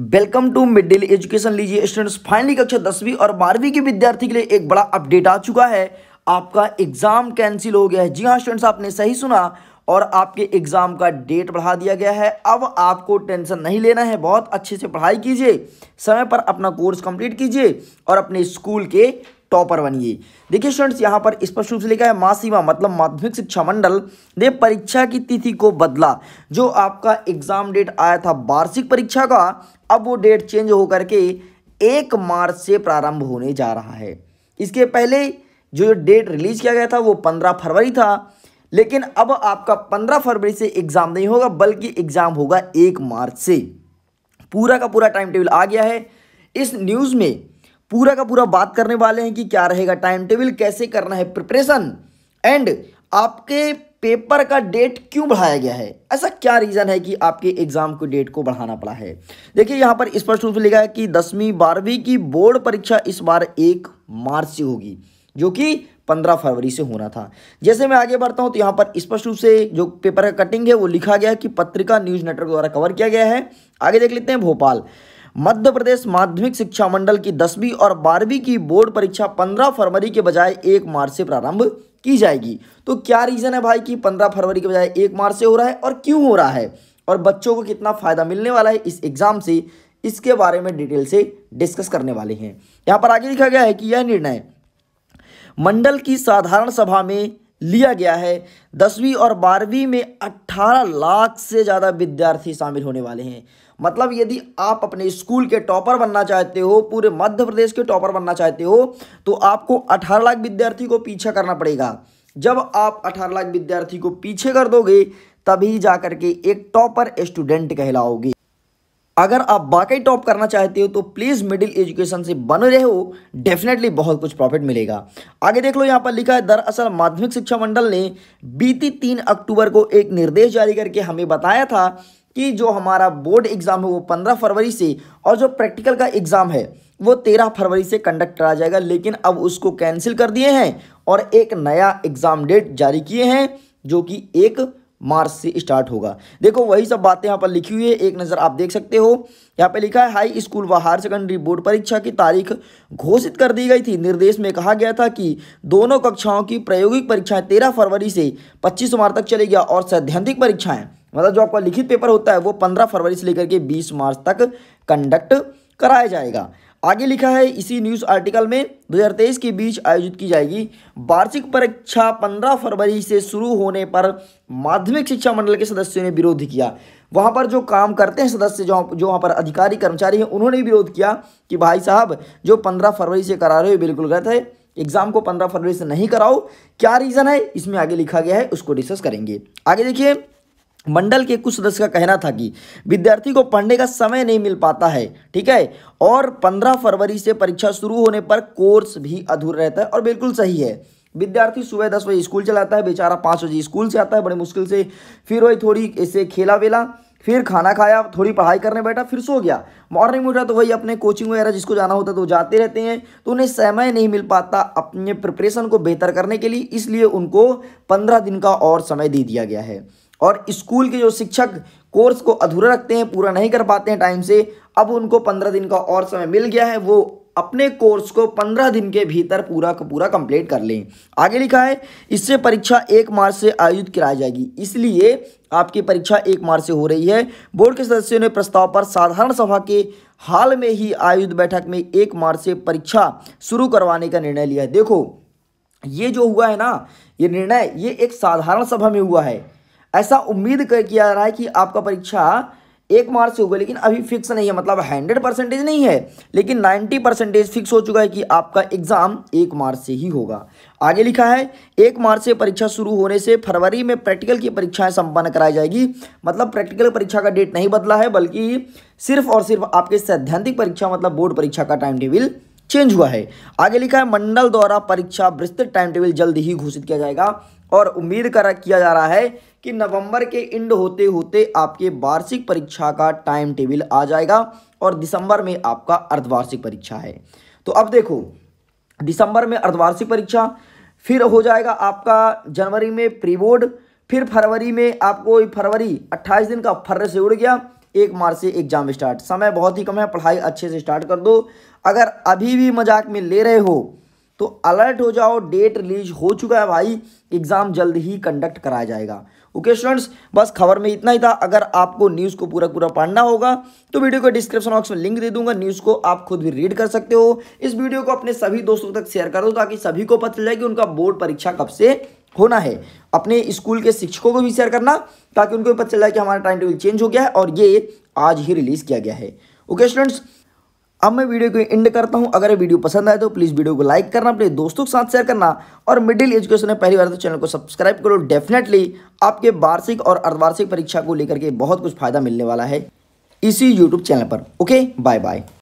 welcome to mid education लीजिए students finally कक्षा दसवीं और बारहवीं के विद्यार्थी के लिए एक बड़ा अपडेट आ चुका है आपका एग्जाम कैंसिल हो गया है जी हाँ स्टूडेंट्स आपने सही सुना और आपके एग्ज़ाम का डेट बढ़ा दिया गया है अब आपको टेंशन नहीं लेना है बहुत अच्छे से पढ़ाई कीजिए समय पर अपना कोर्स कंप्लीट कीजिए और अपने स्कूल के टॉपर बनिए देखिए स्टूडेंट्स यहाँ पर स्पष्ट रूप से लिखा है मासीमा मतलब माध्यमिक शिक्षा मंडल ने परीक्षा की तिथि को बदला जो आपका एग्जाम डेट आया था वार्षिक परीक्षा का अब वो डेट चेंज होकर के एक मार्च से प्रारंभ होने जा रहा है इसके पहले जो डेट रिलीज किया गया था वो पंद्रह फरवरी था लेकिन अब आपका पंद्रह फरवरी से एग्ज़ाम नहीं होगा बल्कि एग्ज़ाम होगा एक मार्च से पूरा का पूरा टाइम टेबल आ गया है इस न्यूज़ में पूरा का पूरा बात करने वाले हैं कि क्या रहेगा टाइम टेबल कैसे करना है प्रिपरेशन एंड आपके पेपर का डेट क्यों बढ़ाया गया है ऐसा क्या रीज़न है कि आपके एग्ज़ाम को डेट को बढ़ाना पड़ा है देखिए यहाँ पर स्पष्ट रूप से लिखा है कि दसवीं बारहवीं की बोर्ड परीक्षा इस बार एक मार्च से होगी जो कि पंद्रह फरवरी से होना था जैसे मैं आगे बढ़ता हूं तो यहाँ पर स्पष्ट रूप से जो पेपर का कटिंग है वो लिखा गया है कि पत्रिका न्यूज़ नेटवर्क द्वारा कवर किया गया है आगे देख लेते हैं भोपाल मध्य प्रदेश माध्यमिक शिक्षा मंडल की दसवीं और बारहवीं की बोर्ड परीक्षा पंद्रह फरवरी के बजाय एक मार्च से प्रारंभ की जाएगी तो क्या रीज़न है भाई कि पंद्रह फरवरी के बजाय एक मार्च से हो रहा है और क्यों हो रहा है और बच्चों को कितना फ़ायदा मिलने वाला है इस एग्ज़ाम से इसके बारे में डिटेल से डिस्कस करने वाले हैं यहाँ पर आगे लिखा गया है कि यह निर्णय मंडल की साधारण सभा में लिया गया है दसवीं और बारहवीं में अट्ठारह लाख से ज़्यादा विद्यार्थी शामिल होने वाले हैं मतलब यदि आप अपने स्कूल के टॉपर बनना चाहते हो पूरे मध्य प्रदेश के टॉपर बनना चाहते हो तो आपको अठारह लाख विद्यार्थी को पीछा करना पड़ेगा जब आप अठारह लाख विद्यार्थी को पीछे कर दोगे तभी जा करके एक टॉपर स्टूडेंट कहलाओगे अगर आप वाकई टॉप करना चाहते हो तो प्लीज़ मिडिल एजुकेशन से बने रहो डेफिनेटली बहुत कुछ प्रॉफिट मिलेगा आगे देख लो यहाँ पर लिखा है दरअसल माध्यमिक शिक्षा मंडल ने बीती तीन अक्टूबर को एक निर्देश जारी करके हमें बताया था कि जो हमारा बोर्ड एग्ज़ाम है वो पंद्रह फरवरी से और जो प्रैक्टिकल का एग्ज़ाम है वो तेरह फरवरी से कंडक्ट करा जाएगा लेकिन अब उसको कैंसिल कर दिए हैं और एक नया एग्ज़ाम डेट जारी किए हैं जो कि एक मार्च से स्टार्ट होगा देखो वही सब बातें यहाँ पर लिखी हुई है एक नज़र आप देख सकते हो यहाँ पे लिखा है हाई स्कूल व हायर सेकेंडरी बोर्ड परीक्षा की तारीख घोषित कर दी गई थी निर्देश में कहा गया था कि दोनों कक्षाओं की प्रायोगिक परीक्षाएं तेरह फरवरी से पच्चीस मार्च तक चलेगी और सैद्धांतिक परीक्षाएं मतलब जो आपका लिखित पेपर होता है वो पंद्रह फरवरी से लेकर के बीस मार्च तक कंडक्ट कराया जाएगा आगे लिखा है इसी न्यूज़ आर्टिकल में 2023 के बीच आयोजित की जाएगी वार्षिक परीक्षा 15 फरवरी से शुरू होने पर माध्यमिक शिक्षा मंडल के सदस्यों ने विरोध किया वहाँ पर जो काम करते हैं सदस्य जो जो वहाँ पर अधिकारी कर्मचारी हैं उन्होंने विरोध किया कि भाई साहब जो 15 फरवरी से करा रहे हो बिल्कुल गलत है एग्ज़ाम को 15 फरवरी से नहीं कराओ क्या रीज़न है इसमें आगे लिखा गया है उसको डिस्कस करेंगे आगे देखिए मंडल के कुछ सदस्य का कहना था कि विद्यार्थी को पढ़ने का समय नहीं मिल पाता है ठीक है और 15 फरवरी से परीक्षा शुरू होने पर कोर्स भी अधूरा रहता है और बिल्कुल सही है विद्यार्थी सुबह दस बजे स्कूल चलाता है बेचारा पाँच बजे स्कूल से आता है बड़े मुश्किल से फिर वही थोड़ी इसे खेला वेला फिर खाना खाया थोड़ी पढ़ाई करने बैठा फिर सो गया मॉर्निंग में उठा तो वही अपने कोचिंग वगैरह जिसको जाना होता है तो जाते रहते हैं तो उन्हें समय नहीं मिल पाता अपने प्रिपरेशन को बेहतर करने के लिए इसलिए उनको पंद्रह दिन का और समय दे दिया गया है और स्कूल के जो शिक्षक कोर्स को अधूरा रखते हैं पूरा नहीं कर पाते हैं टाइम से अब उनको पंद्रह दिन का और समय मिल गया है वो अपने कोर्स को पंद्रह दिन के भीतर पूरा का पूरा कंप्लीट कर लें आगे लिखा है इससे परीक्षा एक मार्च से आयोजित कराई जाएगी इसलिए आपकी परीक्षा एक मार्च से हो रही है बोर्ड के सदस्यों ने प्रस्ताव पर साधारण सभा के हाल में ही आयोजित बैठक में एक मार्च से परीक्षा शुरू करवाने का निर्णय लिया है देखो ये जो हुआ है ना ये निर्णय ये एक साधारण सभा में हुआ है ऐसा उम्मीद कर किया जा रहा है कि आपका परीक्षा एक मार्च से होगा लेकिन अभी फिक्स नहीं है मतलब हंड्रेड परसेंटेज नहीं है लेकिन नाइन्टी परसेंटेज फिक्स हो चुका है कि आपका एग्ज़ाम एक मार्च से ही होगा आगे लिखा है एक मार्च से परीक्षा शुरू होने से फरवरी में प्रैक्टिकल की परीक्षाएं संपन्न कराई जाएगी मतलब प्रैक्टिकल परीक्षा का डेट नहीं बदला है बल्कि सिर्फ और सिर्फ आपके सैद्धांतिक परीक्षा मतलब बोर्ड परीक्षा का टाइम टेबल चेंज हुआ है आगे लिखा है मंडल द्वारा परीक्षा विस्तृत टाइम टेबल जल्द ही घोषित किया जाएगा और उम्मीद कर किया जा रहा है कि नवंबर के एंड होते होते आपके वार्षिक परीक्षा का टाइम टेबल आ जाएगा और दिसंबर में आपका अर्धवार्षिक परीक्षा है तो अब देखो दिसंबर में अर्धवार्षिक परीक्षा फिर हो जाएगा आपका जनवरी में प्री बोर्ड फिर फरवरी में आपको फरवरी 28 दिन का फर्रे से उड़ गया एक मार्च से एग्जाम स्टार्ट समय बहुत ही कम है पढ़ाई अच्छे से स्टार्ट कर दो अगर अभी भी मजाक में ले रहे हो तो अलर्ट हो जाओ डेट रिलीज हो चुका है भाई एग्ज़ाम जल्द ही कंडक्ट कराया जाएगा ओके स्टूडेंट्स बस खबर में इतना ही था अगर आपको न्यूज़ को पूरा पूरा पढ़ना होगा तो वीडियो को डिस्क्रिप्शन बॉक्स में लिंक दे दूंगा न्यूज़ को आप खुद भी रीड कर सकते हो इस वीडियो को अपने सभी दोस्तों तक शेयर कर दो ताकि सभी को पता चल जाए कि उनका बोर्ड परीक्षा कब से होना है अपने स्कूल के शिक्षकों को भी शेयर करना ताकि उनको भी पता चल जाए कि हमारा टाइम टेबल चेंज हो गया है और ये आज ही रिलीज़ किया गया है ओके स्टूडेंट्स अब मैं वीडियो को एंड करता हूं अगर वीडियो पसंद आए तो प्लीज़ वीडियो को लाइक करना अपने दोस्तों के साथ शेयर करना और मिडिल एजुकेशन में पहली बार तो चैनल को सब्सक्राइब करो डेफिनेटली आपके वार्षिक और अर्धवार्षिक परीक्षा को लेकर के बहुत कुछ फ़ायदा मिलने वाला है इसी यूट्यूब चैनल पर ओके बाय बाय